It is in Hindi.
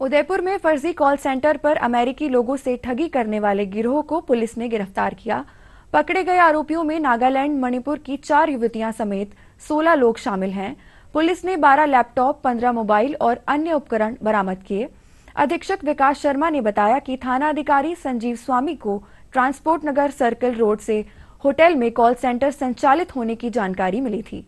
उदयपुर में फर्जी कॉल सेंटर पर अमेरिकी लोगों से ठगी करने वाले गिरोह को पुलिस ने गिरफ्तार किया पकड़े गए आरोपियों में नागालैंड मणिपुर की चार युवतियां समेत 16 लोग शामिल हैं पुलिस ने 12 लैपटॉप 15 मोबाइल और अन्य उपकरण बरामद किए अधीक्षक विकास शर्मा ने बताया कि थाना अधिकारी संजीव स्वामी को ट्रांसपोर्ट नगर सर्कल रोड से होटल में कॉल सेंटर संचालित होने की जानकारी मिली थी